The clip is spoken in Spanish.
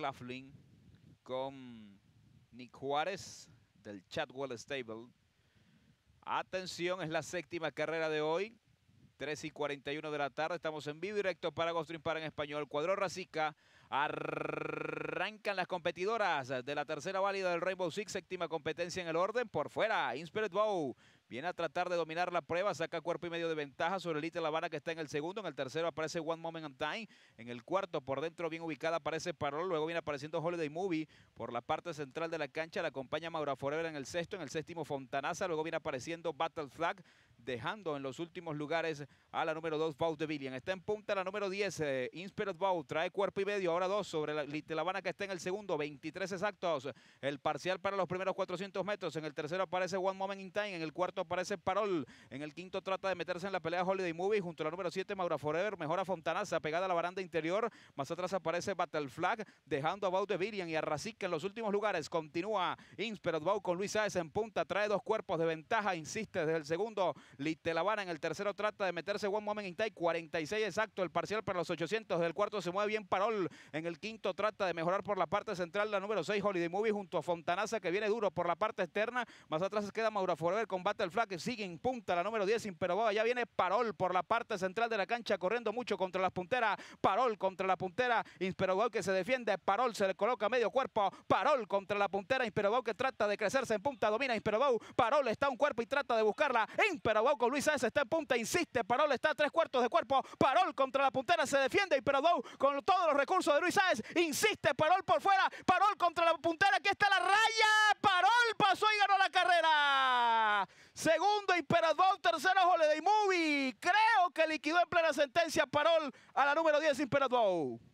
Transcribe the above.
McLaughlin con Nick Juárez del Chadwell Stable. Atención, es la séptima carrera de hoy. 3 y 41 de la tarde. Estamos en vivo directo para Ghost para en español. Cuadro Racica. Arrancan las competidoras de la tercera válida del Rainbow Six, séptima competencia en el orden. Por fuera, Inspirit Bow viene a tratar de dominar la prueba, saca cuerpo y medio de ventaja sobre Elite La Habana que está en el segundo. En el tercero aparece One Moment in Time. En el cuarto, por dentro, bien ubicada, aparece Parol. Luego viene apareciendo Holiday Movie por la parte central de la cancha. La acompaña Maura Forever en el sexto. En el séptimo, Fontanaza. Luego viene apareciendo Battle Flag dejando en los últimos lugares a la número 2, Baut de Villian. Está en punta la número 10, eh, Inspired trae cuerpo y medio, ahora dos sobre la, la Habana que está en el segundo, 23 exactos. El parcial para los primeros 400 metros, en el tercero aparece One Moment in Time, en el cuarto aparece Parol, en el quinto trata de meterse en la pelea Holiday Movie, junto a la número 7, Maura Forever, mejora Fontanaza, pegada a la baranda interior, más atrás aparece Battle Flag, dejando a Baut de Villian y a Rasik en los últimos lugares, continúa Inspired Baut con Luis Sáez en punta, trae dos cuerpos de ventaja, insiste desde el segundo Littelavara en el tercero trata de meterse One Moment in Time, 46 exacto el parcial para los 800, del cuarto se mueve bien Parol, en el quinto trata de mejorar por la parte central la número 6 Holiday Movie junto a Fontanaza que viene duro por la parte externa, más atrás se queda Maura Forever combate el flag, sigue en punta la número 10 pero ya viene Parol por la parte central de la cancha corriendo mucho contra las punteras, Parol contra la puntera, Imperobaba que se defiende, Parol se le coloca medio cuerpo, Parol contra la puntera, Imperobaba que trata de crecerse en punta, domina Imperobaba, Parol está un cuerpo y trata de buscarla, Imperobaba con Luis Sáenz está en punta, insiste, Parol está a tres cuartos de cuerpo, Parol contra la puntera se defiende y con todos los recursos de Luis Sáenz, insiste, Parol por fuera, Parol contra la puntera, aquí está la raya, Parol pasó y ganó la carrera. Segundo Imperador, tercero Holiday Movie. Creo que liquidó en plena sentencia Parol a la número 10 Imperador.